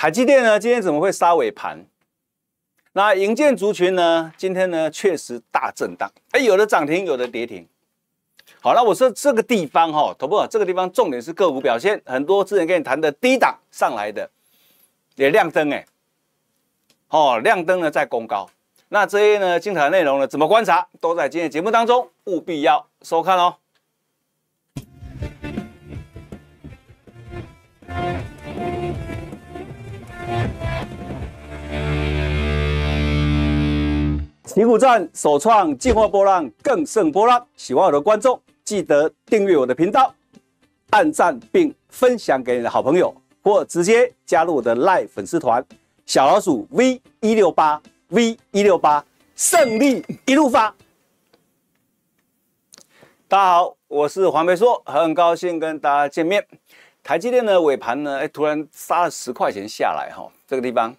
海基电呢，今天怎么会杀尾盘？那营建族群呢，今天呢确实大震荡，哎，有的涨停，有的跌停。好了，我说这个地方哈，头部这个地方重点是个股表现，很多之前跟你谈的低档上来的也亮灯，哎，哦，亮灯呢在攻高。那这些呢精彩内容呢，怎么观察，都在今天节目当中，务必要收看哦。奇虎站首创进化波浪，更胜波浪。喜欢我的观众，记得订阅我的频道，按赞并分享给你的好朋友，或直接加入我的 Live 粉丝团。小老鼠 V 一六八 V 一六八，胜利一路发！大家好，我是黄梅硕，很高兴跟大家见面。台积电的尾盘呢，哎，突然杀了十块钱下来哈，这个地方。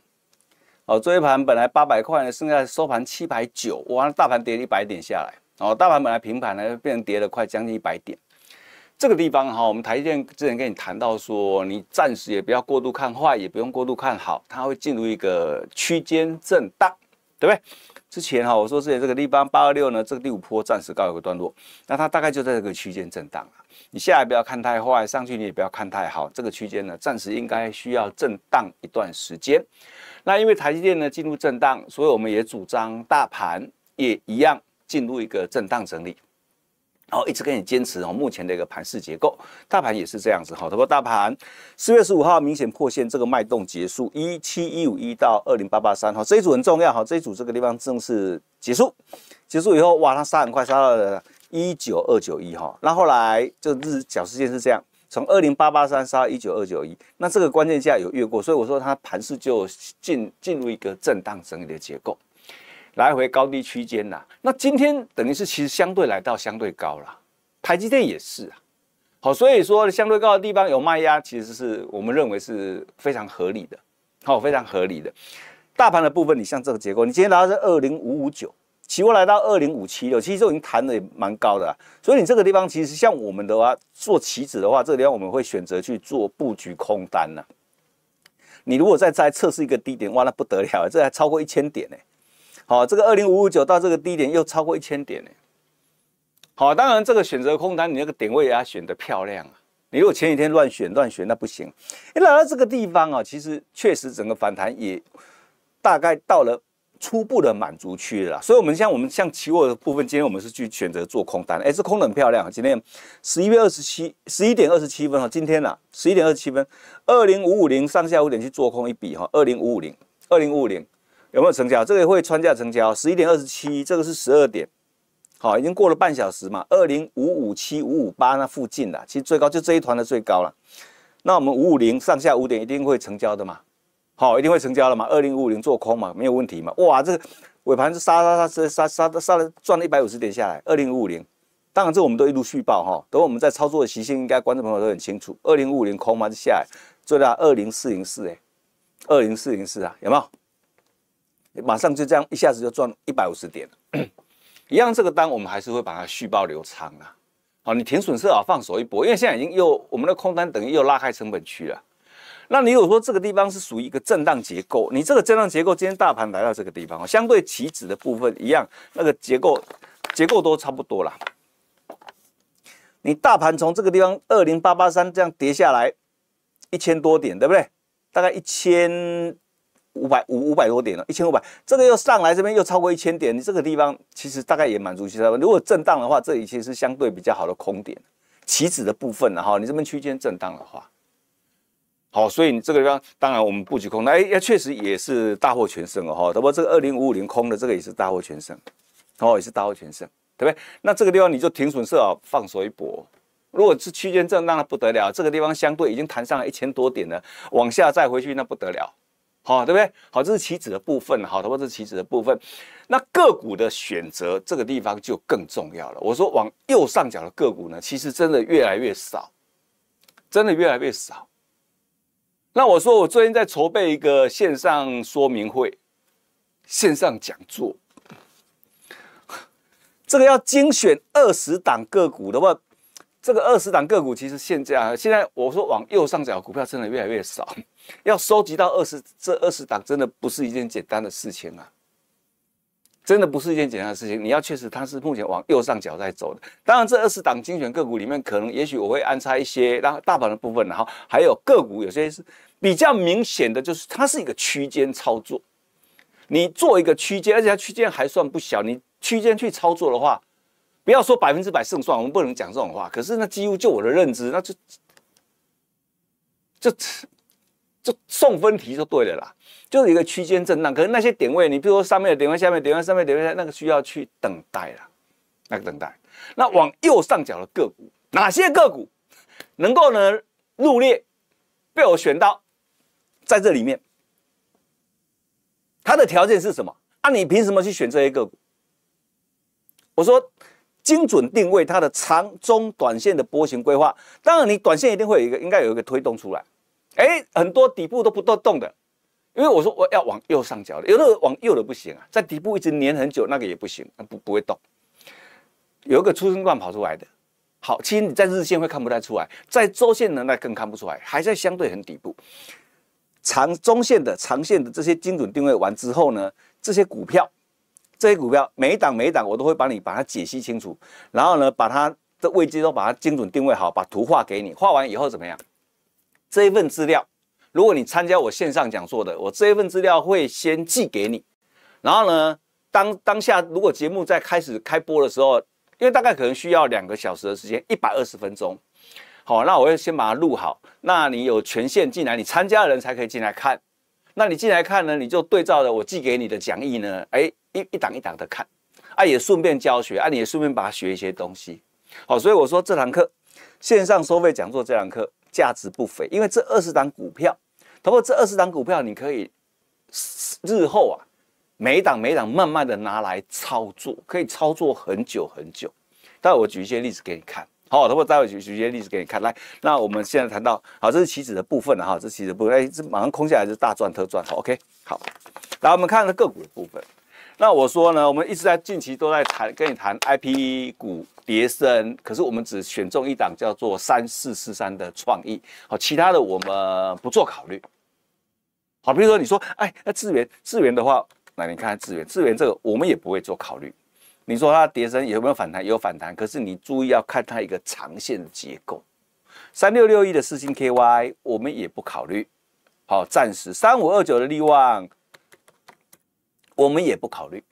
哦，这一盘本来八百块呢，现在收盘七百九，哇，大盘跌一百点下来。哦，大盘本来平盘呢，变成跌了快将近一百点。这个地方哈，我们台电之前跟你谈到说，你暂时也不要过度看坏，也不用过度看好，它会进入一个区间震荡，对不对？之前哈，我说之前这个地方八二六呢，这个第五波暂时告一个段落，那它大概就在这个区间震荡你下来不要看太坏，上去你也不要看太好，这个区间呢，暂时应该需要震荡一段时间。那因为台积电呢进入震荡，所以我们也主张大盘也一样进入一个震荡整理。然后一直跟你坚持哦，目前的一个盘势结构，大盘也是这样子哈。透过大盘，四月十五号明显破线，这个脉动结束，一七一五一到二零八八三哈，这一组很重要哈，这一组这个地方正式结束，结束以后哇，它杀很快杀到一九二九一哈，那后来就日小时间是这样，从二零八八三杀一九二九一，那这个关键价有越过，所以我说它盘势就进进入一个震荡整理的结构。来回高低区间呐，那今天等于是其实相对来到相对高了，台积电也是啊，好，所以说相对高的地方有卖压，其实是我们认为是非常合理的，好，非常合理的。大盘的部分，你像这个结构，你今天来到是二零五五九，期货来到二零五七六，其实已经弹的也蛮高的，所以你这个地方其实像我们的话做棋子的话，这个地方我们会选择去做布局空单呐。你如果再再测试一个低点，哇，那不得了，这还超过一千点呢。好，这个二零五五九到这个低点又超过一千点呢。好，当然这个选择空单，你那个点位也要选的漂亮啊。你如果前几天乱选乱选那不行。你来到这个地方啊，其实确实整个反弹也大概到了初步的满足区了。所以我们像我们像期货的部分，今天我们是去选择做空单。哎，这空的很漂亮。今天十一月二十七十一点二十七分哈，今天呐十一点二十七分，二零五五零上下五点去做空一笔哈，二零五五零二零五五零。有没有成交？这个会穿价成交，十一点二十七，这个是十二点，好，已经过了半小时嘛。二零五五七、五五八那附近了，其实最高就这一团的最高了。那我们五五零上下五点一定会成交的嘛？好，一定会成交了嘛？二零五五零做空嘛？没有问题嘛？哇，这个尾盘是杀杀杀杀杀杀的，赚了一百五十点下来。二零五五零，当然这我们都一路续报哈。等我们在操作的习性，应该观众朋友都很清楚，二零五五零空嘛就下来，做到二零四零四哎，二零四零四啊，有没有？马上就这样，一下子就赚一百五十点 一样，这个单我们还是会把它续报留仓啊。好，你填损是啊，放手一搏，因为现在已经又我们的空单等于又拉开成本区了。那你如果说这个地方是属于一个震荡结构，你这个震荡结构今天大盘来到这个地方相对起止的部分一样，那个结构结构都差不多了。你大盘从这个地方二零八八三这样跌下来一千多点，对不对？大概一千。五百五五百多点了一千五百，这个又上来，这边又超过一千点，你这个地方其实大概也满足其他。如果震荡的话，这里其实相对比较好的空点，起止的部分，然后你这边区间震荡的话，好，所以你这个地方当然我们布局空那哎，确实也是大获全胜哦，哈，对不？这个二零五五零空的这个也是大获全胜，哦，也是大获全胜，对不对？那这个地方你就停损设好，放手一搏。如果是区间震荡的不得了，这个地方相对已经弹上了一千多点了，往下再回去那不得了。好，对不对？好，这是棋子的部分。好，的话是棋子的部分。那个股的选择，这个地方就更重要了。我说，往右上角的个股呢，其实真的越来越少，真的越来越少。那我说，我最近在筹备一个线上说明会、线上讲座，这个要精选二十档个股的话，这个二十档个股其实现在，现在我说往右上角股票真的越来越少。要收集到二十这二十档，真的不是一件简单的事情啊！真的不是一件简单的事情。你要确实它是目前往右上角在走的。当然，这二十档精选个股里面，可能也许我会安插一些，然后大盘的部分，然后还有个股，有些是比较明显的就是它是一个区间操作。你做一个区间，而且它区间还算不小，你区间去操作的话，不要说百分之百胜算，我们不能讲这种话。可是那几乎就我的认知，那就就。就送分题就对了啦，就是一个区间震荡。可是那些点位，你比如说上面的点位、下面点位、上面点位、那个需要去等待了，那个等待。那往右上角的个股，哪些个股能够呢入列？被我选到在这里面，它的条件是什么？啊，你凭什么去选这些个股？我说精准定位它的长中短线的波形规划。当然，你短线一定会有一个，应该有一个推动出来。哎，很多底部都不都动的，因为我说我要往右上角的，有的往右的不行啊，在底部一直粘很久，那个也不行，不不会动。有一个出生段跑出来的，好，其实你在日线会看不太出来，在周线呢那更看不出来，还在相对很底部。长中线的、长线的这些精准定位完之后呢，这些股票，这些股票每一档每一档我都会帮你把它解析清楚，然后呢把它的位置都把它精准定位好，把图画给你，画完以后怎么样？这一份资料，如果你参加我线上讲座的，我这一份资料会先寄给你。然后呢，当当下如果节目在开始开播的时候，因为大概可能需要两个小时的时间，一百二十分钟。好，那我要先把它录好。那你有权限进来，你参加的人才可以进来看。那你进来看呢，你就对照着我寄给你的讲义呢，哎，一一档一档的看。啊，也顺便教学啊，你也顺便把它学一些东西。好，所以我说这堂课，线上收费讲座这堂课。价值不菲，因为这二十档股票，透过这二十档股票，你可以日后啊，每一档每一档慢慢的拿来操作，可以操作很久很久。待会我举一些例子给你看，好，会待会举举一些例子给你看。来，那我们现在谈到，好，这是棋子的部分了哈，这棋子部，分，哎，这马上空下来就大赚特赚，好，OK，好，来我们看个股的部分。那我说呢，我们一直在近期都在谈跟你谈 I P 股蝶升，可是我们只选中一档叫做三四四三的创意，好，其他的我们不做考虑。好，比如说你说，哎，那智源智源的话，那你看智源智源这个我们也不会做考虑。你说它跌升有没有反弹？有反弹，可是你注意要看它一个长线的结构。三六六一的四星 K Y 我们也不考虑，好，暂时三五二九的利旺。我们也不考虑，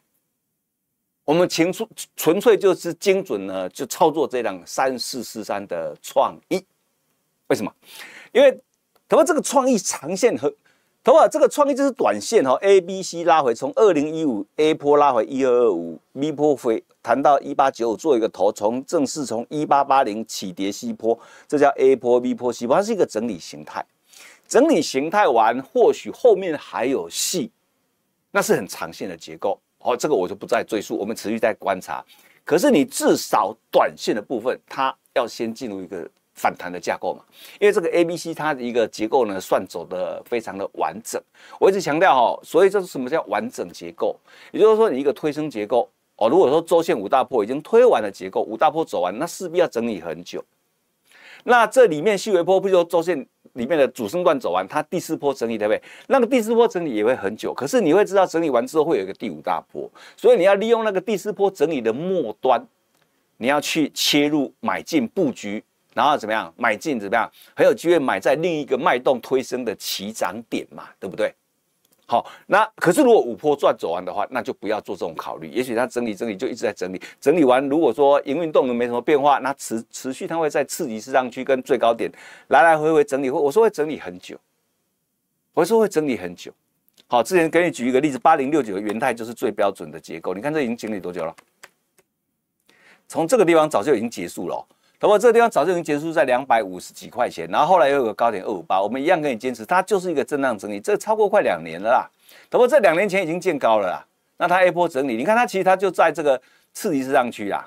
我们情出纯粹就是精准呢，就操作这辆三四四三的创意。为什么？因为他发这个创意长线和他发这个创意就是短线哈。A、B、C 拉回，从二零一五 A 坡拉回一二二五，B 坡回谈到一八九五做一个头，从正式从一八八零起跌 C 坡，这叫 A 坡 B 坡 C 坡，它是一个整理形态。整理形态完，或许后面还有戏。那是很长线的结构哦，这个我就不再赘述，我们持续在观察。可是你至少短线的部分，它要先进入一个反弹的架构嘛？因为这个 A、B、C 它的一个结构呢，算走的非常的完整。我一直强调哈，所以这是什么叫完整结构？也就是说，你一个推升结构哦，如果说周线五大破已经推完了结构，五大破走完，那势必要整理很久。那这里面细微波，不如说周线。里面的主升段走完，它第四波整理对不对？那个第四波整理也会很久，可是你会知道整理完之后会有一个第五大波，所以你要利用那个第四波整理的末端，你要去切入买进布局，然后怎么样买进怎么样，很有机会买在另一个脉动推升的起涨点嘛，对不对？好，那可是如果五波转走完的话，那就不要做这种考虑。也许它整理整理就一直在整理，整理完如果说营运动能没什么变化，那持持续它会在次级市场区跟最高点来来回回整理。会我说会整理很久，我说会整理很久。好，之前给你举一个例子，八零六九的元态就是最标准的结构。你看这已经整理多久了？从这个地方早就已经结束了。头部这个地方早就已经结束在两百五十几块钱，然后后来又有个高点二五八，我们一样跟你坚持，它就是一个震荡整理，这超过快两年了啦。头部这两年前已经见高了啦，那它一波整理，你看它其实它就在这个次级市场区啊，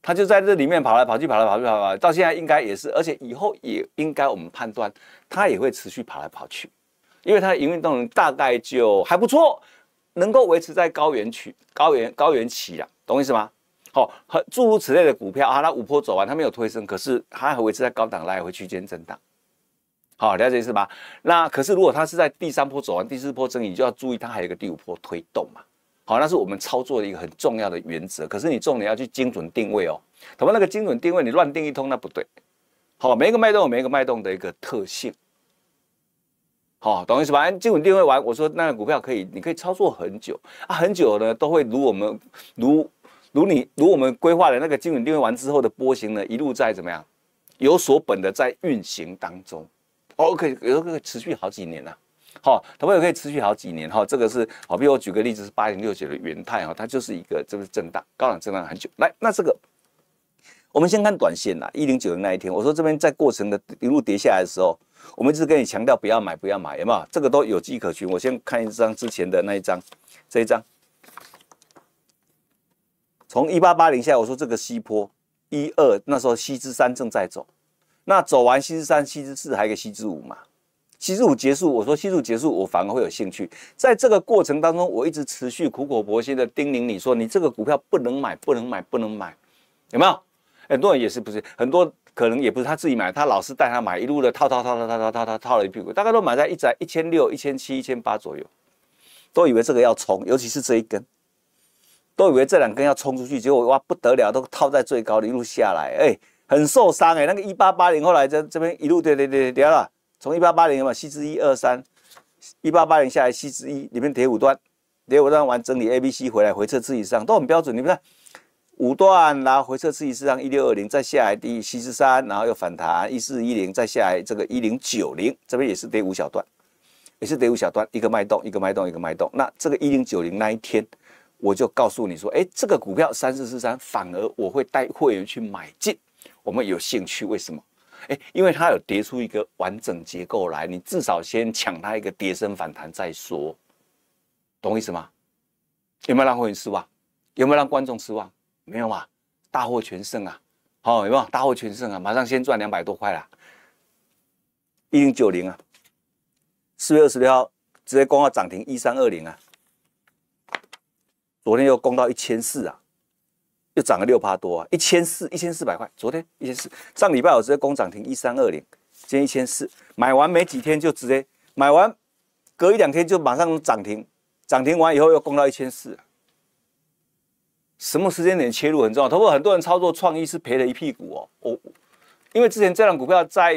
它就在这里面跑来跑去，跑来跑去，跑来跑到现在应该也是，而且以后也应该我们判断它也会持续跑来跑去，因为它的营运动能大概就还不错，能够维持在高原区、高原高原期了，懂我意思吗？好很诸如此类的股票啊，它五波走完，它没有推升，可是它还维持在高档，来回区间震荡。好，了解是吧？那可是如果它是在第三波走完，第四波增，你就要注意，它还有一个第五波推动嘛。好，那是我们操作的一个很重要的原则。可是你重点要去精准定位哦。什么那个精准定位？你乱定一通那不对。好，每一个脉动有每一个脉动的一个特性。好，懂意思吧？精准定位完，我说那个股票可以，你可以操作很久啊，很久呢都会如我们如。如你如我们规划的那个精准定位完之后的波形呢，一路在怎么样，有所本的在运行当中，OK，有时候可以持续好几年呢，好，它会可以持续好几年？哈，这个是，好比我举个例子，是八零六九的元泰哈，它就是一个这是震荡，高档震荡很久。来，那这个我们先看短线啦，一零九的那一天，我说这边在过程的一路跌下来的时候，我们一直跟你强调不要买，不要买，有没有？这个都有迹可循。我先看一张之前的那一张，这一张。从一八八零下来，我说这个西坡一二那时候西之三正在走，那走完西之三、西之四还有一个西之五嘛，西之五结束，我说西之五结束，我反而会有兴趣。在这个过程当中，我一直持续苦口婆心的叮咛你说，你这个股票不能买，不能买，不能买，有没有？很多人也是不是很多，可能也不是他自己买，他老是带他买，一路的套套套套套套套套套了一屁股，大概都买在一在一千六、一千七、一千八左右，都以为这个要冲，尤其是这一根。都以为这两根要冲出去，结果哇不得了，都套在最高的一路下来，哎，很受伤哎。那个一八八零后来这这边一路跌跌跌跌了，从一八八零嘛，七十一二三，一八八零下来七十一，里面跌五段，跌五段完整理 A B C 回来回撤次以上都很标准。你们看五段，然后回撤次以上一六二零再下来跌七十三，然后又反弹一四一零再下来这个一零九零，这边也是跌五小段，也是跌五小段，一个脉动一个脉动一个脉动。那这个一零九零那一天。我就告诉你说，哎，这个股票三四四三，反而我会带会员去买进。我们有兴趣，为什么？哎，因为它有叠出一个完整结构来，你至少先抢它一个跌升反弹再说。懂我意思吗？有没有让会员失望？有没有让观众失望？没有嘛，大获全胜啊！好，有没有大获全胜啊？马上先赚两百多块啦，一零九零啊，四月二十六号直接公告涨停一三二零啊。昨天又攻到一千四啊，又涨了六趴多啊，一千四一千四百块。昨天一千四，上礼拜我直接攻涨停一三二零，今天一千四，买完没几天就直接买完，隔一两天就马上涨停，涨停完以后又攻到一千四。什么时间点切入很重要，包过很多人操作创意是赔了一屁股哦，我因为之前这档股票在。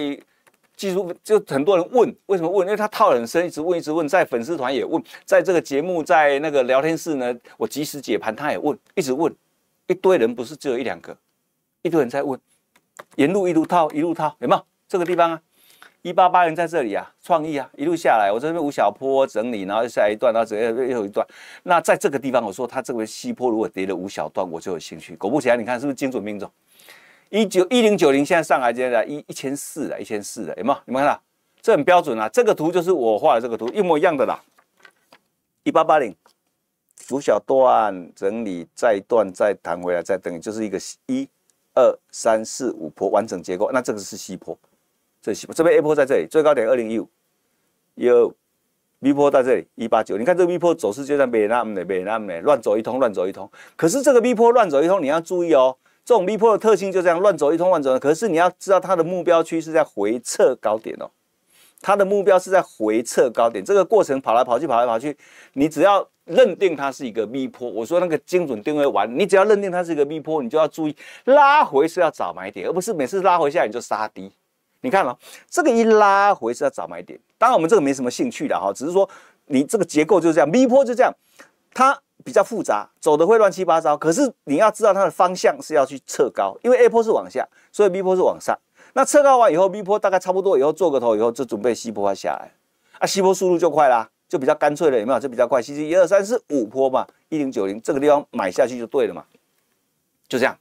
技术就很多人问，为什么问？因为他套很深，一直问，一直问，在粉丝团也问，在这个节目，在那个聊天室呢，我及时解盘，他也问，一直问，一堆人不是只有一两个，一堆人在问，沿路一路套，一路套，有没有？这个地方啊，一八八零在这里啊，创意啊，一路下来，我这边五小坡整理，然后下一段，然后整理又一段。那在这个地方，我说他这个西坡如果跌了五小段，我就有兴趣。果不其然，你看是不是精准命中？一九一零九零，现在上来现在一一千四了，一千四了，有没有？你们看到这很标准啊！这个图就是我画的这个图，一模一样的啦。一八八零，五小段整理，再一段再弹回来，再等，于就是一个一、二、三、四、五坡完整结构。那这个是西坡，这西坡。这边 A 坡在这里，最高点二零一五。有 V 坡在这里，一八九。你看这个 V 坡走势就在没那么的，没那么的乱走一通，乱走一通。可是这个 V 坡乱走一通，你要注意哦。这种逼坡的特性就这样乱走一通乱走，可是你要知道它的目标区是在回撤高点哦，它的目标是在回撤高点。这个过程跑来跑去跑来跑去，你只要认定它是一个逼坡，我说那个精准定位完，你只要认定它是一个逼坡，你就要注意拉回是要找买点，而不是每次拉回下来你就杀低。你看哦、这个一拉回是要找买点。当然我们这个没什么兴趣的哈，只是说你这个结构就是这样，逼坡就这样，它。比较复杂，走的会乱七八糟。可是你要知道它的方向是要去测高，因为 A 波是往下，所以 B 波是往上。那测高完以后，B 波大概差不多以后做个头以后，就准备 C 波下来。啊，C 波速度就快啦，就比较干脆了，有没有？就比较快。其实一二三四五坡嘛，一零九零这个地方买下去就对了嘛，就这样。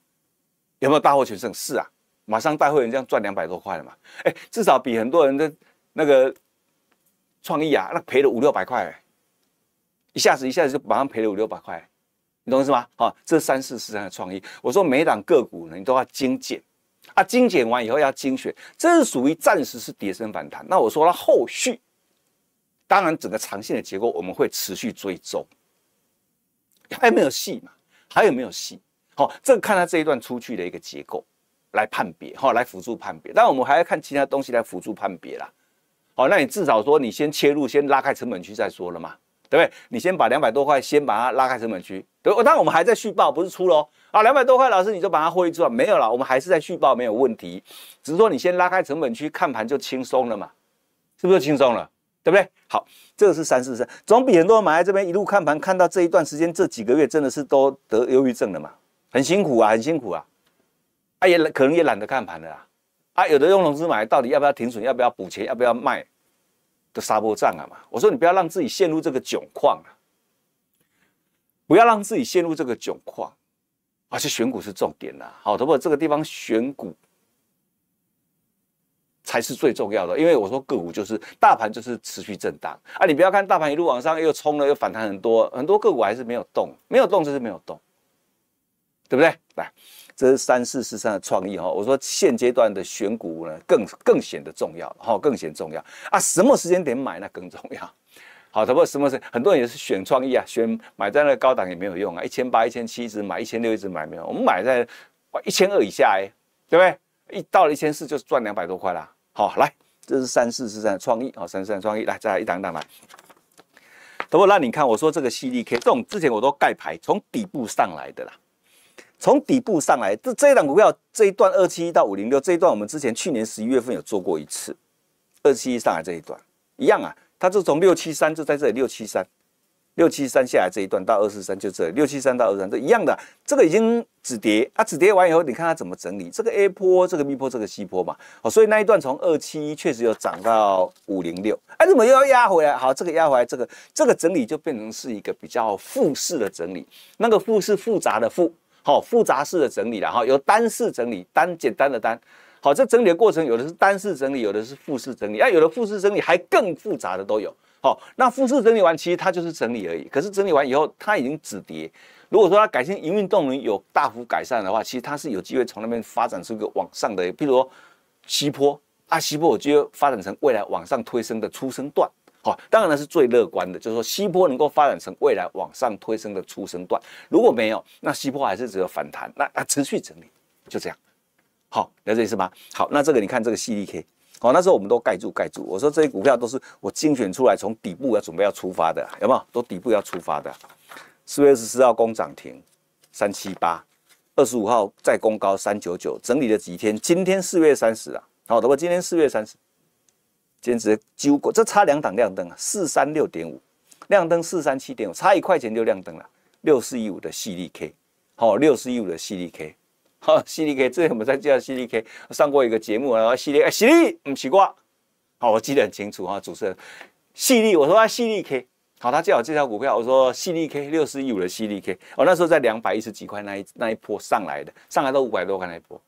有没有大获全胜？是啊，马上带会员这样赚两百多块了嘛。哎，至少比很多人的那个创意啊，那赔了五六百块。一下子一下子就马上赔了五六百块，你懂意思吗？好，这三四十的创意。我说每档个股呢，你都要精简啊，精简完以后要精选，这是属于暂时是跌升反弹。那我说它后续，当然整个长线的结构我们会持续追踪，还有没有戏嘛？还有没有戏？好，这个看它这一段出去的一个结构来判别，哈，来辅助判别。但我们还要看其他东西来辅助判别啦。好，那你至少说你先切入，先拉开成本区再说了嘛。对不对？你先把两百多块先把它拉开成本区，对。然我们还在续报，不是出喽啊？两百多块，老师你就把它出转，没有了，我们还是在续报，没有问题。只是说你先拉开成本区看盘就轻松了嘛，是不是轻松了？对不对？好，这个是三四三，总比很多人买在这边一路看盘，看到这一段时间这几个月真的是都得忧郁症了嘛，很辛苦啊，很辛苦啊。啊，也可能也懒得看盘了啊。啊，有的用融资买，到底要不要停损？要不要补钱？要不要卖？的沙波战啊嘛，我说你不要让自己陷入这个窘况啊，不要让自己陷入这个窘况，而且选股是重点呐，好，不别这个地方选股才是最重要的，因为我说个股就是大盘就是持续震荡啊，你不要看大盘一路往上又冲了又反弹很多，很多个股还是没有动，没有动就是没有动，对不对？来。这是三四四三的创意哈，我说现阶段的选股呢，更更显得重要哈，更显重要啊，什么时间点买那更重要，好，他不什么是很多人也是选创意啊，选买在那个高档也没有用啊，一千八一千七一直买，一千六一直买没有，我们买在一千二以下哎，对不对？一到了一千四就是赚两百多块啦，好，来，这是三四四三的创意，好，三四三创意，来再一档档来，不过那你看，我说这个 C D K，这种之前我都盖牌，从底部上来的啦。从底部上来，这这一段股票这一段二七一到五零六这一段，我们之前去年十一月份有做过一次，二七一上来这一段一样啊，它是从六七三就在这里六七三，六七三下来这一段到二四三，就这六七三到二三这一样的，这个已经止跌啊，止跌完以后你看它怎么整理，这个 A 波，这个 B 波，这个 C 波嘛，哦，所以那一段从二七一确实有涨到五零六，哎，怎么又要压回来？好，这个压回来，这个这个整理就变成是一个比较复式的整理，那个复式复杂的复。好，复杂式的整理了哈，有单式整理，单简单的单，好，这整理的过程有的是单式整理，有的是复式整理，啊，有的复式整理还更复杂的都有。好，那复式整理完，其实它就是整理而已，可是整理完以后，它已经止跌。如果说它改善营运动能有大幅改善的话，其实它是有机会从那边发展出一个往上的，譬如说西坡啊，西坡我就得发展成未来往上推升的初升段。好，当然呢是最乐观的，就是说西坡能够发展成未来往上推升的初升段，如果没有，那西坡还是只有反弹，那啊持续整理，就这样。好，了解意思吗？好，那这个你看这个 C D K，好，那时候我们都盖住盖住，我说这些股票都是我精选出来，从底部要准备要出发的，有没有？都底部要出发的。四月二十四号攻涨停，三七八，二十五号再攻高三九九，整理了几天，今天四月三十啊，好，那过今天四月三十。坚持九股，这差两档亮灯啊，四三六点五，亮灯四三七点五，差一块钱就亮灯了。六四一五的细粒 K，好，六四一五的细粒 K，好，细粒 K，这我们再叫细粒 K，上过一个节目然啊，细粒，细粒，唔奇我，好，我记得很清楚啊，主持人，细粒，我说啊，细粒 K，好，他叫我这条股票，我说细粒 K，六四一五的细粒 K，我那时候在两百一十几块那一那一波上来的，上来到五百多，块那一波。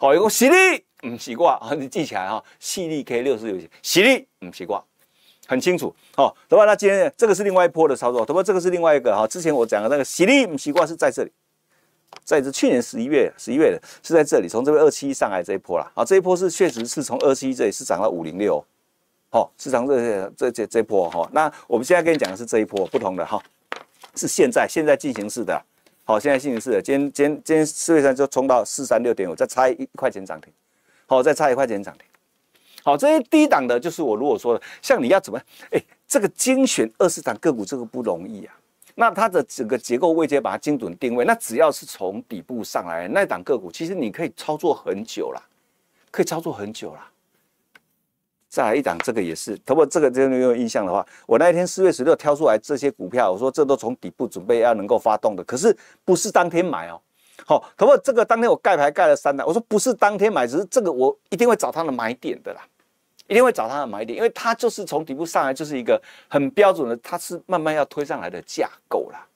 好，有个犀利，唔洗挂啊！你记起来哈，犀利 K 六是有洗，洗力唔洗挂，很清楚哦，对吧？那今天这个是另外一波的操作，对吧？这个是另外一个哈，之前我讲的那个犀利唔洗挂是在这里，在这去年十一月，十一月的是在这里，从这边二七一上来这一波啦，啊，这一波是确实是从二七一这里是涨到五零六，好，是涨这这这这波哈。那我们现在跟你讲的是这一波不同的哈，是现在现在进行式的。好，现在行情是的，今天、今、天今天四月三就冲到四三六点五，再差一块钱涨停，好，再差一块钱涨停，好，这些低档的，就是我如果说的，像你要怎么，哎，这个精选二十档个股这个不容易啊，那它的整个结构位置把它精准定位，那只要是从底部上来那档个股，其实你可以操作很久了，可以操作很久了。再来一档，这个也是。不过这个，真的有印象的话，我那一天四月十六挑出来这些股票，我说这都从底部准备要能够发动的，可是不是当天买哦。好，不过这个当天我盖牌盖了三单，我说不是当天买，只是这个我一定会找它的买点的啦，一定会找它的买点，因为它就是从底部上来就是一个很标准的，它是慢慢要推上来的架构啦。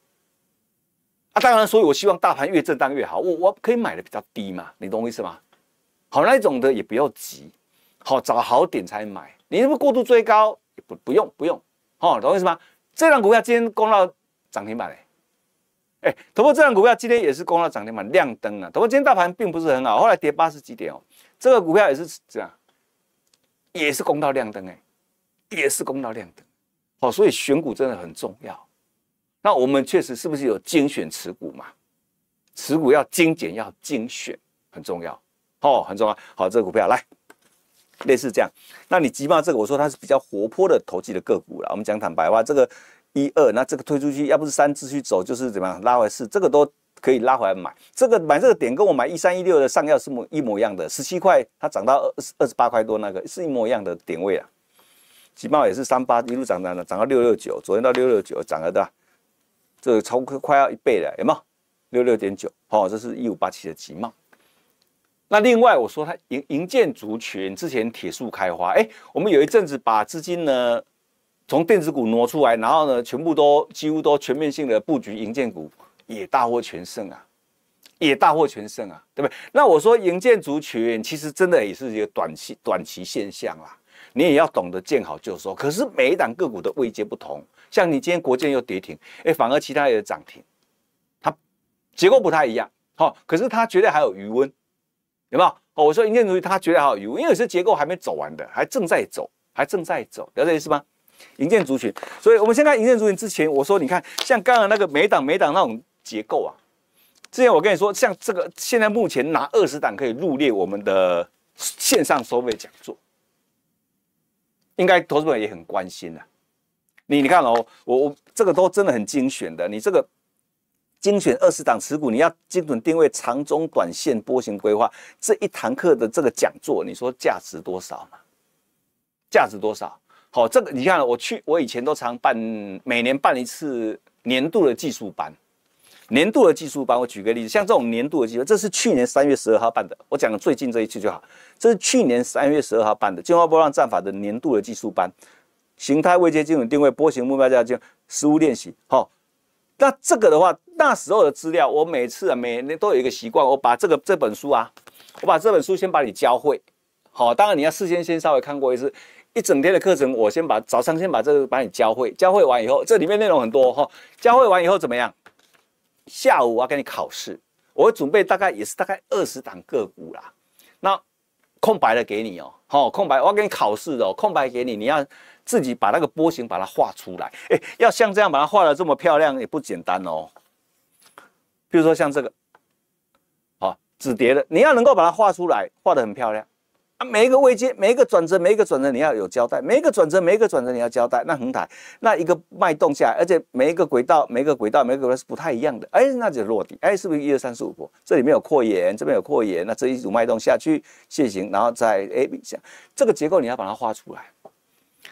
啊，当然，所以我希望大盘越震荡越好，我我可以买的比较低嘛，你懂我意思吗？好，那一种的也不要急。好，找好点才买。你是不是过度追高？不，不用，不用。好，懂我意思吗？这辆股票今天攻到涨停板嘞，哎，头部这辆股票今天也是攻到涨停板，亮灯啊！头部今天大盘并不是很好，后来跌八十几点哦。这个股票也是这样，也是攻到亮灯哎，也是攻到亮灯。好，所以选股真的很重要。那我们确实是不是有精选持股嘛？持股要精简，要精选，很重要哦，很重要。好，这股票来。类似这样，那你集茂这个，我说它是比较活泼的投机的个股了。我们讲坦白话，这个一二，那这个推出去，要不是三次去走，就是怎么样拉回四，这个都可以拉回来买。这个买这个点，跟我买一三一六的上药是模一模一样的，十七块它涨到二二二十八块多，那个是一模一样的点位啊。集茂也是三八一路涨涨的，涨到六六九，昨天到六六九，涨了对吧？这个超快要一倍了，有没有？六六点九，好，这是一五八七的集茂。那另外我说，它银银建族群之前铁树开花，哎，我们有一阵子把资金呢从电子股挪出来，然后呢全部都几乎都全面性的布局银建股，也大获全胜啊，也大获全胜啊，对不对？那我说银建族群其实真的也是一个短期短期现象啦，你也要懂得见好就收。可是每一档个股的位阶不同，像你今天国建又跌停，哎，反而其他也涨停，它结构不太一样，好，可是它绝对还有余温。有没有？哦，我说银建族群，他觉得好有因为有些结构还没走完的，还正在走，还正在走，了解意思吗？银建族群，所以，我们先看银建族群之前，我说你看，像刚刚那个每档每档那种结构啊，之前我跟你说，像这个现在目前拿二十档可以入列我们的线上收费讲座，应该投资者也很关心的。你你看哦，我我这个都真的很精选的，你这个。精选二十档持股，你要精准定位长中短线波形规划这一堂课的这个讲座，你说价值多少嘛？价值多少？好，这个你看，我去我以前都常办，每年办一次年度的技术班。年度的技术班，我举个例子，像这种年度的技术，这是去年三月十二号办的，我讲最近这一次就好，这是去年三月十二号办的《进化波浪战法》的年度的技术班，形态位阶精准定位波形目标价，就实物练习。好，那这个的话。那时候的资料，我每次啊每年都有一个习惯，我把这个这本书啊，我把这本书先把你教会，好，当然你要事先先稍微看过一次，一整天的课程，我先把早上先把这个把你教会，教会完以后，这里面内容很多哈，教会完以后怎么样？下午我要给你考试，我准备大概也是大概二十档个股啦，那空白的给你哦，好，空白我要给你考试哦，空白给你，你要自己把那个波形把它画出来，哎，要像这样把它画的这么漂亮也不简单哦。比如说像这个，好，纸叠的，你要能够把它画出来，画得很漂亮，啊，每一个位阶，每一个转折，每一个转折你要有交代，每一个转折，每一个转折你要交代。那横台那一个脉动下来，而且每一个轨道，每一个轨道，每一个轨道是不太一样的，哎，那就落地，哎，是不是一二三四五波？这里面有扩延，这边有扩延，那这一组脉动下去，线形，然后再哎，下，这个结构你要把它画出来。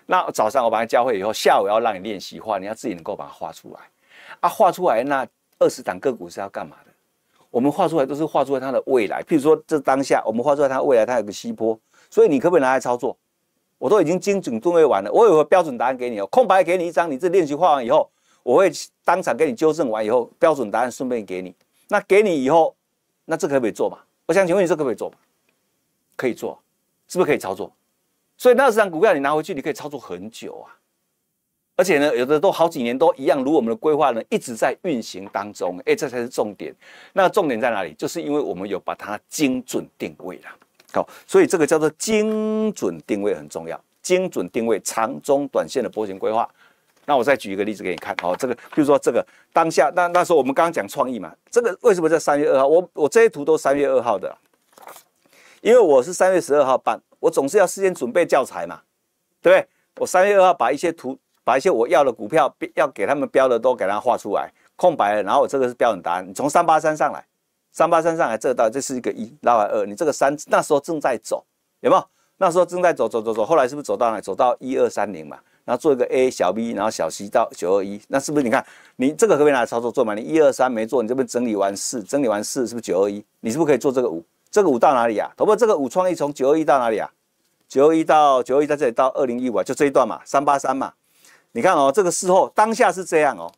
那早上我把它教会以后，下午要让你练习画，你要自己能够把它画出来，啊，画出来那。二十档个股是要干嘛的？我们画出来都是画出来它的未来，譬如说这当下，我们画出来它未来它有个西坡，所以你可不可以拿来操作？我都已经精准定位完了，我有个标准答案给你哦。空白给你一张，你这练习画完以后，我会当场给你纠正完以后，标准答案顺便给你。那给你以后，那这可不可以做嘛？我想请问你这可不可以做嘛？可以做，是不是可以操作？所以二十档股票你拿回去，你可以操作很久啊。而且呢，有的都好几年都一样，如我们的规划呢，一直在运行当中。哎，这才是重点。那重点在哪里？就是因为我们有把它精准定位了。好，所以这个叫做精准定位很重要。精准定位长中短线的波形规划。那我再举一个例子给你看。好，这个比如说这个当下，那那时候我们刚刚讲创意嘛。这个为什么在三月二号？我我这些图都三月二号的，因为我是三月十二号办，我总是要事先准备教材嘛，对不对？我三月二号把一些图。把一些我要的股票要给他们标的都给他画出来，空白的。然后我这个是标准答案。你从三八三上来，三八三上来，这到这是一个一，然后二，你这个三那时候正在走，有没有？那时候正在走走走走，后来是不是走到哪？走到一二三零嘛？然后做一个 A 小 B，然后小 C 到九二一，那是不是你看你这个可以拿来操作做嘛？你一二三没做，你这边整理完四，整理完四是不是九二一？你是不可以做这个五？这个五到哪里啊？头过这个五创意从九二一到哪里啊？九二一到九二一在这里到二零一五啊，就这一段嘛，三八三嘛。你看哦，这个事后当下是这样哦。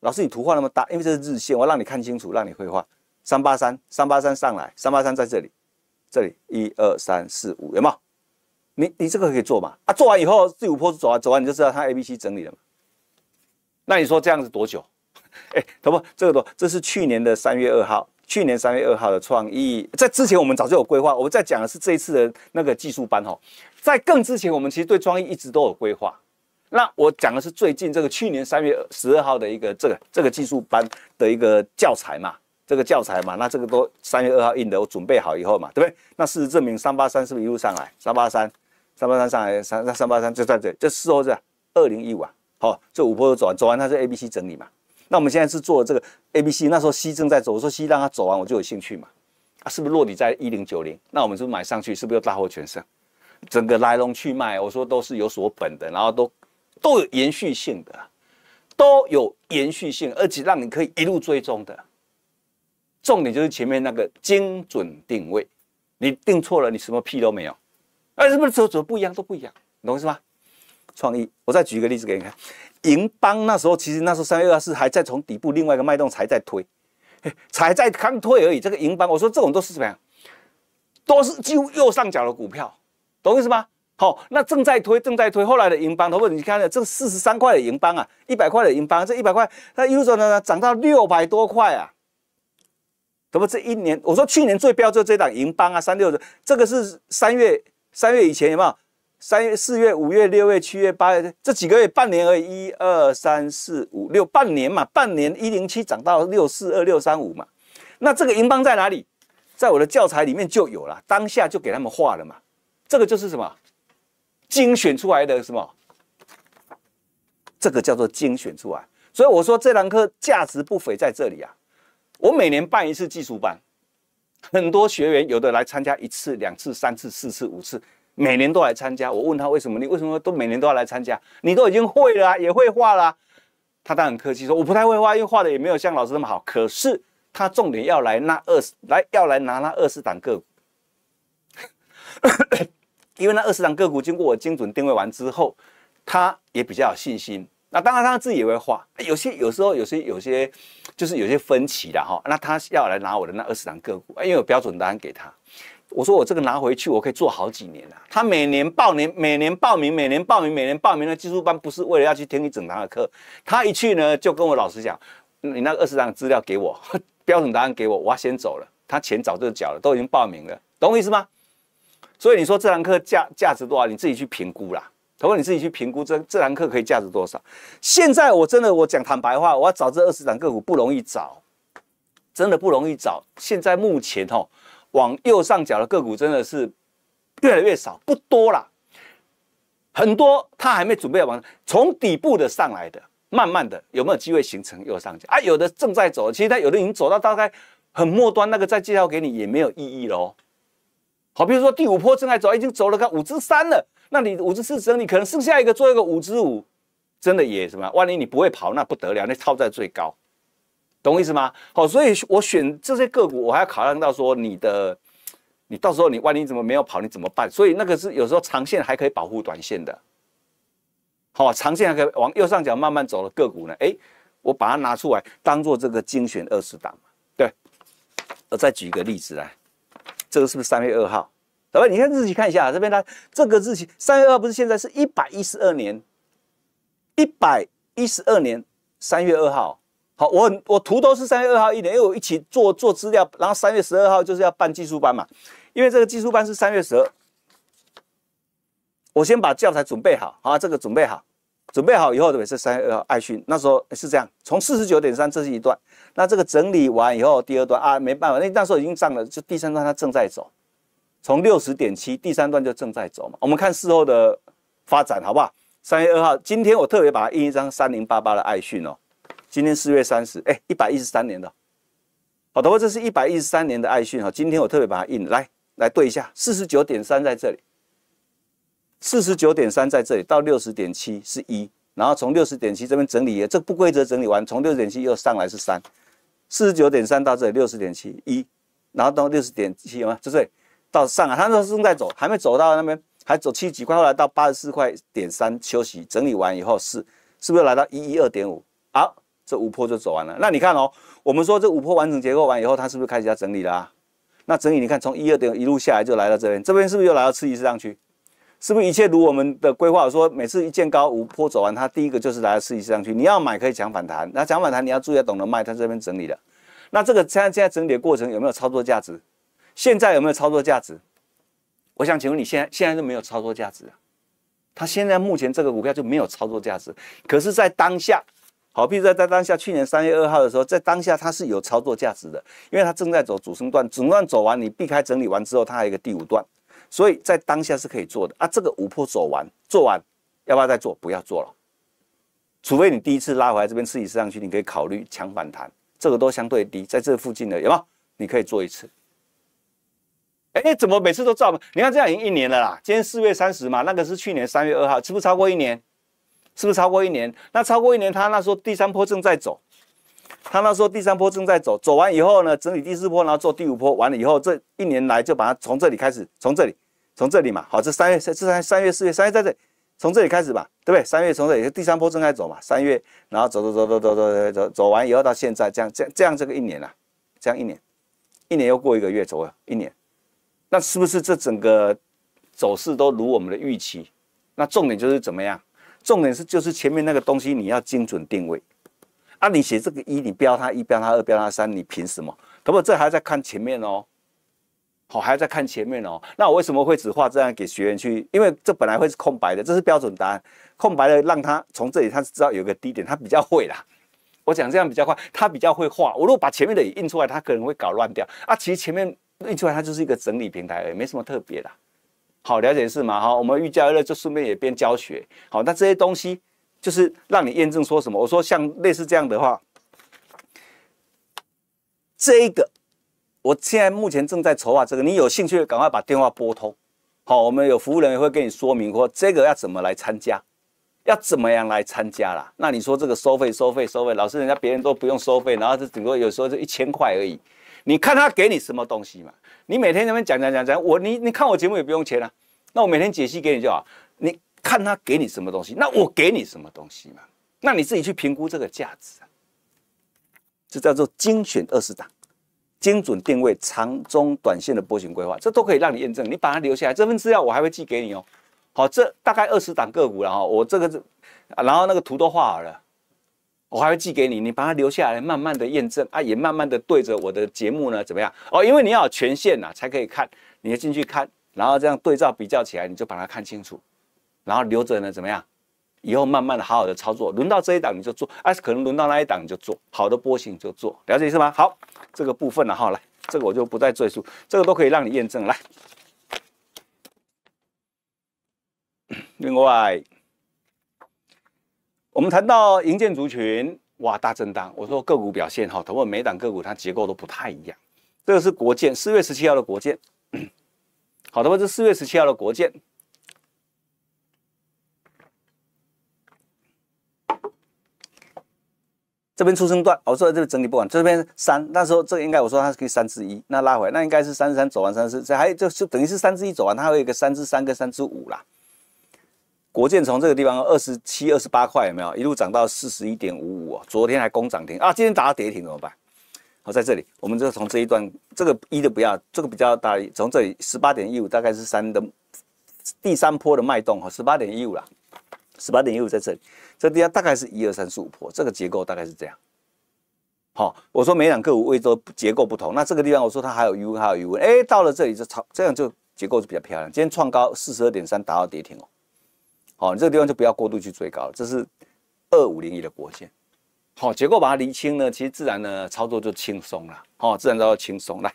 老师，你图画那么大，因为这是日线，我让你看清楚，让你绘画。三八三，三八三上来，三八三在这里，这里一二三四五，有没有？你你这个可以做嘛？啊，做完以后第五波走完，走完你就知道它 A、B、C 整理了嘛？那你说这样是多久？哎，不不，这个多，这是去年的三月二号，去年三月二号的创意，在之前我们早就有规划，我们在讲的是这一次的那个技术班哈，在更之前我们其实对创意一直都有规划。那我讲的是最近这个去年三月十二号的一个这个这个技术班的一个教材嘛，这个教材嘛，那这个都三月二号印的，我准备好以后嘛，对不对？那事实证明，三八三是不是一路上来？三八三，三八三上来，三那三八三就在这，这事后是二零一五啊，好，这五波都走完，走完它是 A B C 整理嘛。那我们现在是做这个 A B C，那时候 C 正在走，我说 C 让它走完，我就有兴趣嘛，啊，是不是落地在一零九零？那我们是不是买上去，是不是又大获全胜？整个来龙去脉，我说都是有所本的，然后都。都有延续性的，都有延续性，而且让你可以一路追踪的。重点就是前面那个精准定位，你定错了，你什么屁都没有。哎，什么车怎么不一样？都不一样，懂我意思吗？创意，我再举一个例子给你看。银邦那时候，其实那时候三月二四还在从底部另外一个脉动才在推，才在刚推而已。这个银邦，我说这种都是什么样？都是几乎右上角的股票，懂我意思吗？好，那正在推，正在推，后来的银邦，怎么你看了这四十三块的银邦啊，一百块的银邦，这一百块它又怎呢？涨到六百多块啊？怎么这一年？我说去年最标志这档银邦啊，三六的，这个是三月三月以前有没有？三月、四月、五月、六月、七月、八月这几个月，半年而已，一二三四五六，半年嘛，半年一零七涨到六四二六三五嘛。那这个银邦在哪里？在我的教材里面就有了，当下就给他们画了嘛。这个就是什么？精选出来的什么？这个叫做精选出来，所以我说这堂课价值不菲，在这里啊，我每年办一次技术班，很多学员有的来参加一次、两次、三次、四次、五次，每年都来参加。我问他为什么？你为什么都每年都要来参加？你都已经会了，也会画了。他当然客气说：“我不太会画，又画的也没有像老师那么好。”可是他重点要来那二十，来要来拿那二十档个股。因为那二十档个股经过我精准定位完之后，他也比较有信心。那当然，他自己也会画。有些有时候，有些有些就是有些分歧的哈。那他要来拿我的那二十档个股，因为有标准答案给他。我说我这个拿回去，我可以做好几年的。他每年报名，每年报名，每年报名，每年报名的技术班不是为了要去听一整堂的课。他一去呢，就跟我老师讲，你那二十张资料给我，标准答案给我，我要先走了。他钱早就缴了，都已经报名了，懂我意思吗？所以你说这堂课价价值多少？你自己去评估啦。包括你自己去评估这这堂课可以价值多少。现在我真的我讲坦白话，我要找这二十档个股不容易找，真的不容易找。现在目前哦，往右上角的个股真的是越来越少，不多了，很多他还没准备往从底部的上来的，慢慢的有没有机会形成右上角啊？有的正在走，其实他有的已经走到大概很末端，那个再介绍给你也没有意义喽。好，比如说第五波正在走，已经走了个五之三了，那你五之四升，你可能剩下一个做一个五之五，真的也什么？万一你不会跑，那不得了，那套在最高，懂我意思吗？好，所以我选这些个股，我还要考量到说你的，你到时候你万一怎么没有跑，你怎么办？所以那个是有时候长线还可以保护短线的。好，长线还可以往右上角慢慢走的个股呢，哎，我把它拿出来当做这个精选二十档。对，我再举一个例子来。这个是不是三月二号？老吧，你看日期看一下，这边它这个日期三月二不是现在是一百一十二年，一百一十二年三月二号。好，我我图都是三月二号一年，因为我一起做做资料，然后三月十二号就是要办技术班嘛，因为这个技术班是三月十二。我先把教材准备好啊，这个准备好。准备好以后对不对？是三月二号爱讯，那时候是这样，从四十九点三，这是一段。那这个整理完以后，第二段啊，没办法，那那时候已经涨了。就第三段它正在走，从六十点七，第三段就正在走嘛。我们看事后的发展好不好？三月二号，今天我特别把它印一张三零八八的爱讯哦。今天四月三十，哎，一百一十三年的。好，的，我这是一百一十三年的爱讯哈。今天我特别把它印来，来对一下，四十九点三在这里。四十九点三在这里，到六十点七是一，然后从六十点七这边整理，这不规则整理完，从六十点七又上来是三，四十九点三到这里六十点七一，然后到六十点七嘛，就是到上啊，它这是正在走，还没走到那边，还走七几块，后来到八十四块点三休息整理完以后是是不是来到一一二点五好，这五波就走完了。那你看哦，我们说这五波完整结构完以后，它是不是开始要整理啦？那整理你看从一二点一路下来就来到这边，这边是不是又来到次一次上区？是不是一切如我们的规划说？每次一见高五坡走完，它第一个就是来试一试上去。你要买可以抢反弹，那抢反弹你要注意，懂得卖。它这边整理的。那这个现在现在整理的过程有没有操作价值？现在有没有操作价值？我想请问你，现在现在是没有操作价值啊？它现在目前这个股票就没有操作价值。可是，在当下，好，譬如在在当下，去年三月二号的时候，在当下它是有操作价值的，因为它正在走主升段，主升段走完，你避开整理完之后，它还有一个第五段。所以在当下是可以做的啊，这个五波走完，做完要不要再做？不要做了，除非你第一次拉回来这边刺激上去，你可以考虑强反弹。这个都相对低，在这附近的有没有？你可以做一次。哎，怎么每次都照？你看这样已经一年了啦，今天四月三十嘛，那个是去年三月二号，是不是超过一年？是不是超过一年？那超过一年，他那时候第三波正在走。他那时候第三波正在走，走完以后呢，整理第四波，然后做第五波，完了以后这一年来就把它从这里开始，从这里，从这里嘛，好，这三月三三三月四月三月在这，从这里开始吧，对不对？三月从这里，第三波正在走嘛，三月然后走走走走走走走走完以后到现在，这样这这样这个一年了，这样一年，一年又过一个月，走了一年，那是不是这整个走势都如我们的预期？那重点就是怎么样？重点是就是前面那个东西你要精准定位。啊，你写这个一，你标它一，标它二，标它三，你凭什么？可不，这还在看前面哦，好，还在看前面哦。那我为什么会只画这样给学员去？因为这本来会是空白的，这是标准答案，空白的让他从这里他知道有个低点，他比较会啦。我讲这样比较快，他比较会画。我如果把前面的也印出来，他可能会搞乱掉啊。其实前面印出来，它就是一个整理平台而已，没什么特别的。好，了解是吗？好，我们寓教于乐，就顺便也边教学。好，那这些东西。就是让你验证说什么？我说像类似这样的话，这一个我现在目前正在筹划这个，你有兴趣赶快把电话拨通。好，我们有服务人员会跟你说明，说这个要怎么来参加，要怎么样来参加啦。那你说这个收费、收费、收费，老师人家别人都不用收费，然后这顶多有时候就一千块而已。你看他给你什么东西嘛？你每天这边讲讲讲讲，我你你看我节目也不用钱啊，那我每天解析给你就好，你。看他给你什么东西，那我给你什么东西嘛？那你自己去评估这个价值啊，这叫做精选二十档，精准定位长中短线的波形规划，这都可以让你验证。你把它留下来，这份资料我还会寄给你哦。好，这大概二十档个股了哈，我这个是，然后那个图都画好了，我还会寄给你，你把它留下来，慢慢的验证啊，也慢慢的对着我的节目呢怎么样？哦，因为你要有权限呐才可以看，你要进去看，然后这样对照比较起来，你就把它看清楚。然后留着呢，怎么样？以后慢慢的好好的操作。轮到这一档你就做，还是可能轮到那一档你就做。好的波形你就做，了解意思吗？好，这个部分呢，哈，来，这个我就不再赘述，这个都可以让你验证。来，另外，我们谈到营建族群，哇，大震荡。我说个股表现哈，透过每档个股它结构都不太一样。这个是国建，四月十七号的国建。好的，这四月十七号的国建。这边出生段，我说这个整理不完，这边三，那时候这个应该我说它是可以三支一，那拉回来那应该是三十三走完三十，这还就是等于是三支一走完，它会有个三支三跟三支五啦。国建从这个地方二十七、二十八块有没有一路涨到四十一点五五啊？昨天还攻涨停啊，今天打跌停怎么办？好，在这里我们就从这一段，这个一的不要，这个比较大，从这里十八点一五大概是三的第三波的脉动哈，十八点一五啦。十八点一五在这里，这地方大概是一二三四五坡，这个结构大概是这样。好，我说每两个五位都结构不同，那这个地方我说它还有余温，还有余温，哎，到了这里就超，这样就结构就比较漂亮。今天创高四十二点三，达到跌停哦。好，你这个地方就不要过度去追高了，这是二五零一的国线。好，结构把它厘清呢，其实自然呢操作就轻松了。好，自然操作轻松。来，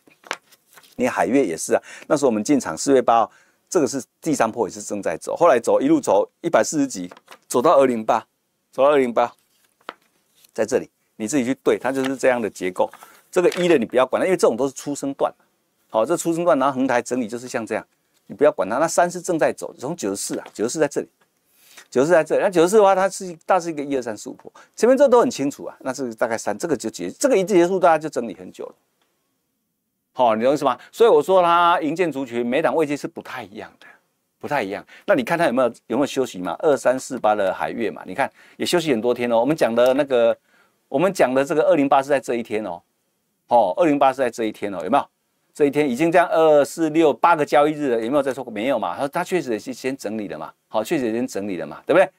你海月也是啊，那时候我们进场四月八号。这个是第三坡，也是正在走。后来走一路走一百四十几，走到二零八，走到二零八，在这里你自己去对它，就是这样的结构。这个一的你不要管它，因为这种都是初生段。好，这初生段然后横台整理就是像这样，你不要管它。那三是正在走，从九十四啊，九十四在这里，九十四在这。那九十四的话，它是大致一个一二三四五坡，前面这都很清楚啊。那是大概三，这个就结，这个一结束大家就整理很久了。好，你懂意思吗？所以我说它银建族群每档位阶是不太一样的，不太一样。那你看它有没有有没有休息嘛？二三四八的海月嘛，你看也休息很多天哦。我们讲的那个，我们讲的这个二零八是在这一天哦，哦，二零八是在这一天哦，有没有？这一天已经这样二四六八个交易日了，有没有再说过没有嘛？他说他确实也是先整理的嘛，好，确实先整理的嘛，对不对？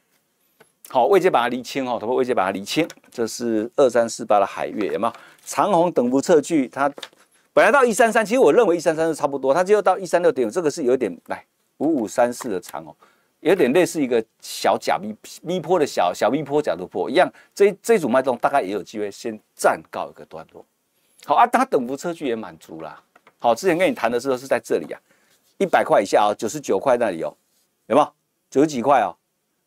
好，位阶把它理清哦，头过位阶把它理清，这是二三四八的海月有没有？长虹等幅测距它。本来到一三三，其实我认为一三三是差不多，它就到一三六点五，这个是有点来五五三四的长哦，有点类似一个小假 V 逼坡的小小 V 坡角度破一样，这这组脉动大概也有机会先暂告一个段落。好啊，它等幅测距也满足了。好，之前跟你谈的时候是在这里啊，一百块以下啊，九十九块那里哦，有没有九十几块哦？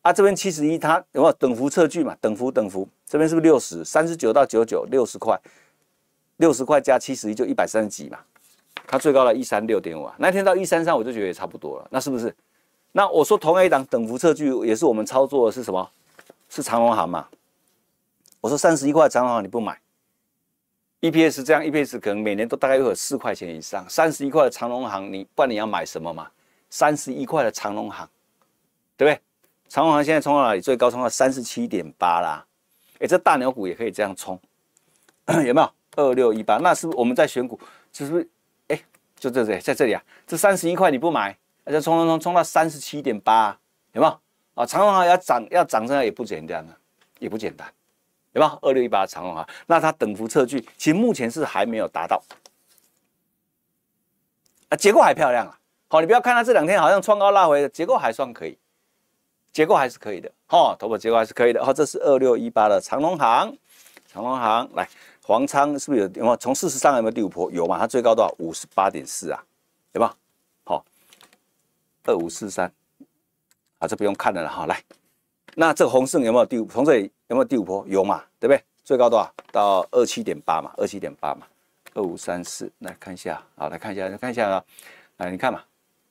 啊，这边七十一，它有没有等幅测距嘛？等幅等幅，这边是不是六十三十九到九九六十块？六十块加七十一就一百三十几嘛，它最高了一三六点五，那天到一三三我就觉得也差不多了。那是不是？那我说同 A 档等幅测距也是我们操作的是什么？是长隆行嘛？我说三十一块长隆行你不买，EPS 这样 EPS 可能每年都大概会有四块钱以上，三十一块的长隆行，你不管你要买什么嘛，三十一块的长隆行，对不对？长隆行现在冲到哪里？最高冲到三十七点八啦。哎，这大牛股也可以这样冲，有没有？二六一八，那是不是我们在选股，是不是？哎，就这里，在这里啊！这三十一块你不买，那就冲冲冲冲到三十七点八，有没有？啊，长隆行要涨要涨上来也不简单啊，也不简单，有没有？二六一八长隆行，那它等幅测距其实目前是还没有达到啊。结构还漂亮啊！好，你不要看它这两天好像创高拉回的，结构还算可以，结构还是可以的。好，头部结构还是可以的。好，这是二六一八的长隆行，长隆行来。黄昌是不是有？有没有从四十三有没有第五坡？有嘛？它最高多少？五十八点四啊？有没有？好，二五四三啊，这不用看了了哈。来，那这个红盛有没有第五？从这里有没有第五坡？有嘛？对不对？最高多少？到二七点八嘛？二七点八嘛？二五三四，来看一下好，来看一下，看一下啊，哎，你看嘛，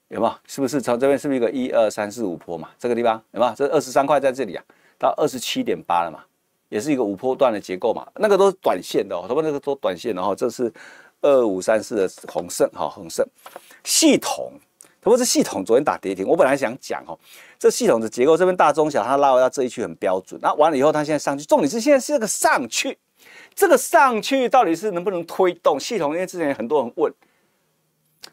有没有？是不是从这边是不是一个一二三四五坡嘛？这个地方有没有？这二十三块在这里啊，到二十七点八了嘛？也是一个五波段的结构嘛，那个都是短线的，他们那个都短线，然后这是二五三四的红胜，哈，红胜系统，他们是系统昨天打跌停，我本来想讲哈，这系统的结构这边大中小它拉回到这一区很标准，那完了以后它现在上去，重点是现在是这个上去，这个上去到底是能不能推动系统？因为之前很多人问，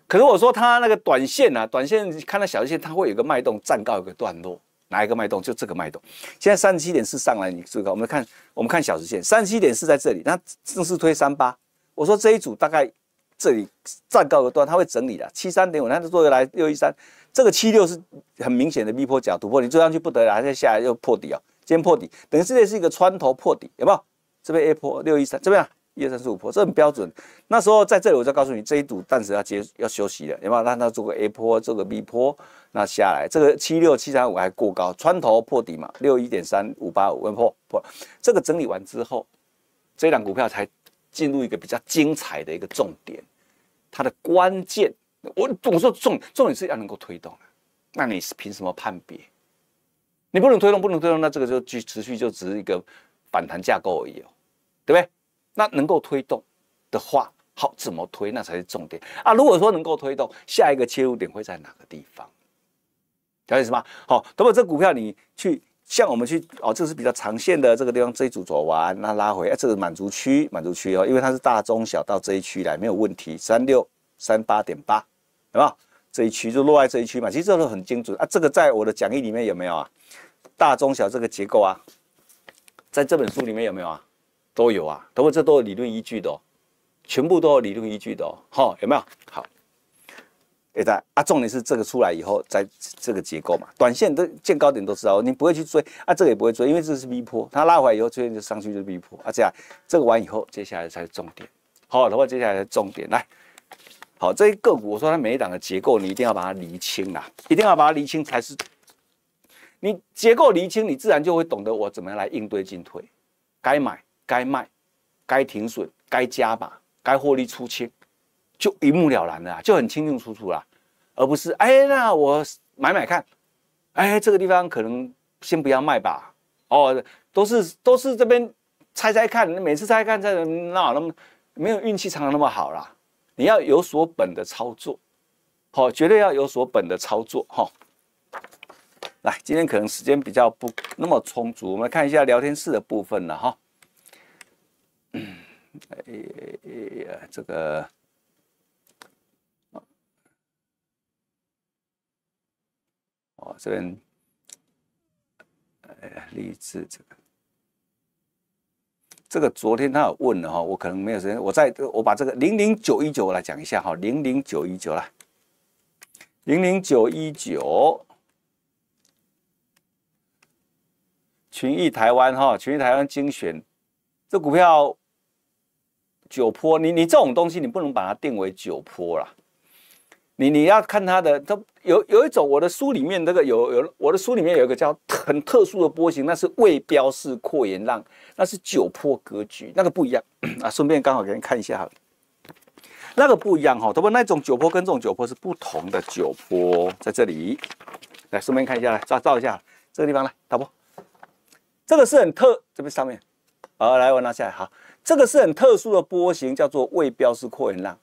可是我说它那个短线啊，短线看到小时线它会有个脉动，暂告一个段落。哪一个脉动就这个脉动，现在三十七点四上来，你最高。我们看，我们看小时线，三十七点四在这里，那正式推三八。我说这一组大概这里站高一段，它会整理的。七三点五，那就做下来六一三。这个七六是很明显的逼迫角突破，你做上去不得了，还在下来又破底啊？先破底，等于是是一个穿头破底，有没有？这边 A 破六一三，这边。一二三四五坡，这很标准。那时候在这里，我就告诉你，这一组暂时要接要休息了，有没有？让它做个 A 坡，做个 B 坡，那下来这个七六七三五还过高，穿头破底嘛，六一点三五八五温破破。这个整理完之后，这档股票才进入一个比较精彩的一个重点，它的关键，我总是重重点是要能够推动啊。那你是凭什么判别？你不能推动，不能推动，那这个就继持续就只是一个反弹架构而已哦，对不对？那能够推动的话，好，怎么推？那才是重点啊！如果说能够推动，下一个切入点会在哪个地方？了解什么？好，那么这股票你去向我们去哦，这是比较长线的这个地方，这一组走完，那拉回，哎，这是满足区，满足区哦，因为它是大中小到这一区来，没有问题，三六三八点八，有没有？这一区就落在这一区嘛，其实这个很精准啊。这个在我的讲义里面有没有啊？大中小这个结构啊，在这本书里面有没有啊？都有啊，不过这都有理论依据的，哦，全部都有理论依据的，哦，好有没有？好，也在啊。重点是这个出来以后，在这个结构嘛，短线都见高点都知道，你不会去追啊，这个也不会追，因为这是逼坡，它拉回来以后，最近就上去就是逼坡。而且这个完以后，接下来才是重点，好，然后接下来的重点来，好，这一个股，我说它每一档的结构，你一定要把它理清啦，一定要把它理清才是，你结构理清，你自然就会懂得我怎么样来应对进退，该买。该卖，该停损，该加码，该获利出清，就一目了然了，就很清清楚楚了，而不是哎，那我买买看，哎，这个地方可能先不要卖吧，哦，都是都是这边猜猜看，每次猜看猜，那那么没有运气常的那么好啦，你要有所本的操作，好，绝对要有所本的操作哈。来，今天可能时间比较不那么充足，我们看一下聊天室的部分了哈。嗯，哎呀，这个哦，这边哎励志这个，这个昨天他有问了哈，我可能没有时间，我在这我把这个零零九一九来讲一下哈，零零九一九啦，零零九一九，群益台湾哈，群益台湾精选这股票。酒坡，你你这种东西你不能把它定为酒坡啦。你你要看它的，它有有一种我的书里面这个有有我的书里面有一个叫很特殊的波形，那是未标式扩延浪，那是酒坡格局，那个不一样 啊。顺便刚好给你看一下，那个不一样哈，他们那种酒坡跟这种酒坡是不同的酒坡，在这里，来顺便看一下，来照照一下这个地方来，导播，这个是很特这边上面，好，来我拿下来，好。这个是很特殊的波形，叫做未标式扩延浪，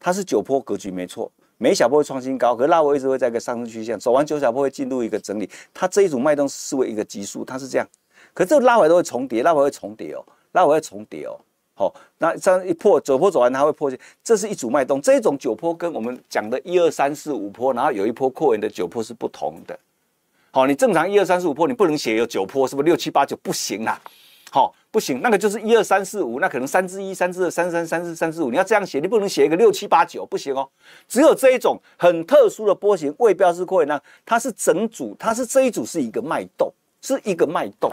它是九波格局没错，每小波会创新高，可是拉回一直会在一个上升趋向，走完九小波会进入一个整理。它这一组脉动视为一个基数，它是这样。可这拉尾都会重叠，拉尾会重叠哦，拉尾会重叠哦。好，那样一破九波走完，它会破线，这是一组脉动。这种九波跟我们讲的一二三四五波，然后有一波扩延的九波是不同的。好，你正常一二三四五波你不能写有九波，是不是六七八九不行啦？好。不行，那个就是一二三四五，那可能三之一、三之二、三三、三四、三四五，你要这样写，你不能写一个六七八九，不行哦。只有这一种很特殊的波形位标示规，那它是整组，它是这一组是一个脉动，是一个脉动。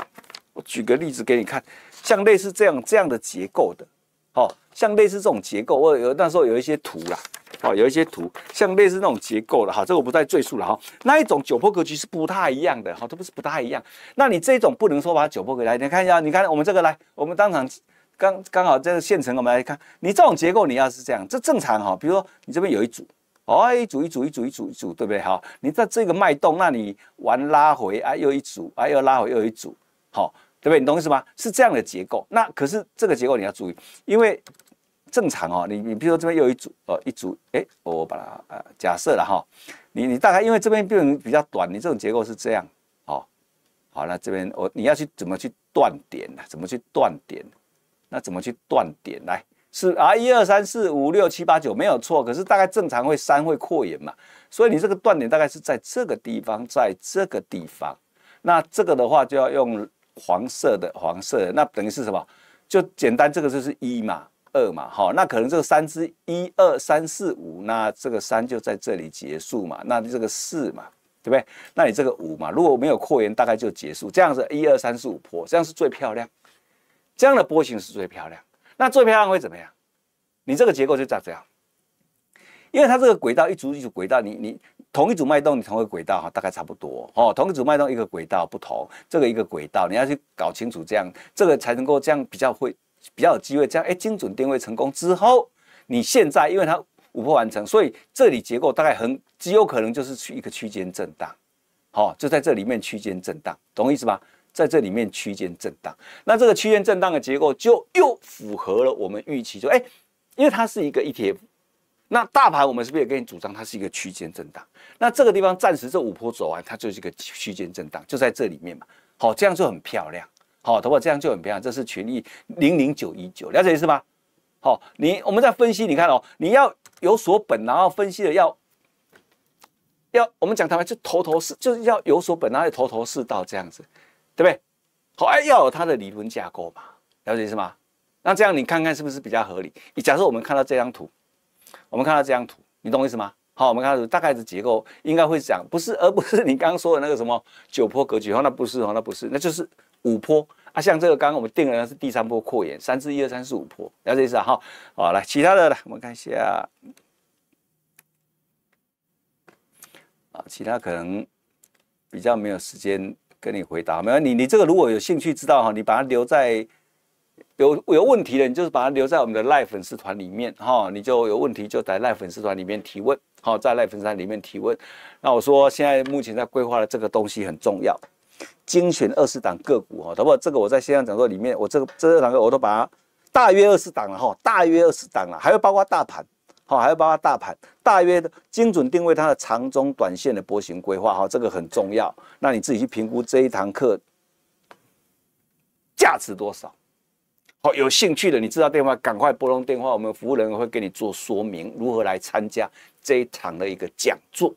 我举个例子给你看，像类似这样这样的结构的，哦，像类似这种结构，我有那时候有一些图啦。哦，有一些图像类似那种结构的，哈，这个我不再赘述了哈。那一种九破格局是不太一样的，哈，都不是不太一样。那你这种不能说把九破格来，你看一下，你看我们这个来，我们当场刚刚好这个现成，我们来看，你这种结构，你要是这样，这正常哈。比如说你这边有一组，哦，一组一组一组一组一组，对不对？哈，你在这个脉动，那你玩拉回，啊，又一组，啊，又拉回又一组，好，对不对？你懂意思吗？是这样的结构。那可是这个结构你要注意，因为。正常哦，你你比如说这边又一组哦，一组哎，我把它呃假设了哈，你你大概因为这边变比较短，你这种结构是这样哦，好，那这边我你要去怎么去断点呢？怎么去断点？那怎么去断点？来是啊，一二三四五六七八九没有错，可是大概正常会三会扩眼嘛，所以你这个断点大概是在这个地方，在这个地方，那这个的话就要用黄色的黄色，那等于是什么？就简单，这个就是一嘛。二嘛，好，那可能这个三只一二三四五，那这个三就在这里结束嘛，那这个四嘛，对不对？那你这个五嘛，如果没有扩圆，大概就结束。这样子一二三四五坡，这样是最漂亮，这样的波形是最漂亮。那最漂亮会怎么样？你这个结构就这样，因为它这个轨道一组一组轨道，你你同一组脉动，你同一个轨道哈，大概差不多哦。同一组脉动一个轨道不同，这个一个轨道你要去搞清楚，这样这个才能够这样比较会。比较有机会，这样哎，精准定位成功之后，你现在因为它五波完成，所以这里结构大概很极有可能就是去一个区间震荡，好，就在这里面区间震荡，懂我意思吧？在这里面区间震荡，那这个区间震荡的结构就又符合了我们预期，就哎，因为它是一个 ETF，那大盘我们是不是也跟你主张它是一个区间震荡？那这个地方暂时这五波走完，它就是一个区间震荡，就在这里面嘛，好，这样就很漂亮。好，头发这样就很漂亮。这是群益零零九一九，了解意思吗？好，你我们在分析，你看哦，你要有所本，然后分析的要要，我们讲台湾就头头是，就是要有所本，然后头头是道这样子，对不对？好，哎，要有它的理论架构嘛，了解意思吗？那这样你看看是不是比较合理？你假设我们看到这张图，我们看到这张图，你懂意思吗？好，我们看到大概的结构，应该会这样，不是，而不是你刚刚说的那个什么九坡格局，哦，那不是哦，那不是，那就是。五坡啊，像这个刚刚我们定了是第三波扩延，三四一二三四五坡，了解意思啊？好，好来，其他的我们看一下啊，其他可能比较没有时间跟你回答。没有你，你这个如果有兴趣知道哈，你把它留在有有问题的，你就是把它留在我们的赖粉丝团里面哈，你就有问题就在赖粉丝团里面提问。好，在赖粉丝团里面提问。那我说现在目前在规划的这个东西很重要。精选二十档个股哈，都不这个我在线上讲座里面，我这个这堂课我都把它大约二十档了哈，大约二十档了，还会包括大盘好，还会包括大盘，大约的精准定位它的长中短线的波形规划哈，这个很重要。那你自己去评估这一堂课价值多少。好，有兴趣的，你知道电话赶快拨通电话，我们服务人员会给你做说明，如何来参加这一堂的一个讲座。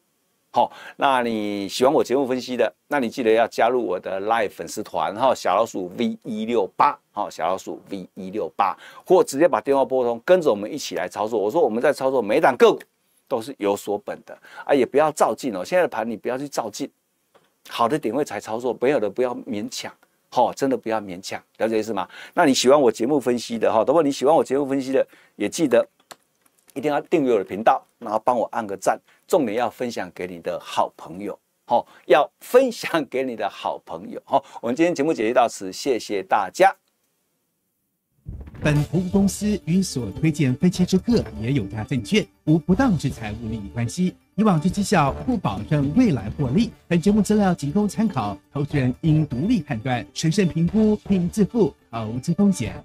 好，那你喜欢我节目分析的，那你记得要加入我的 live 粉丝团哈，小老鼠 V 一六八，好，小老鼠 V 一六八，或直接把电话拨通，跟着我们一起来操作。我说我们在操作每档个股都是有所本的啊，也不要照进哦。现在的盘你不要去照进，好的点位才操作，没有的不要勉强。好，真的不要勉强，了解意思吗？那你喜欢我节目分析的哈，对不？你喜欢我节目分析的也记得一定要订阅我的频道，然后帮我按个赞。重点要分享给你的好朋友，好，要分享给你的好朋友，好，我们今天节目解析到此，谢谢大家。本服务公司与所推荐分期之客也有价证券无不当之财务利益关系，以往之绩效不保证未来获利。本节目资料仅供参考，投资人应独立判断、审慎评估并自负投资风险。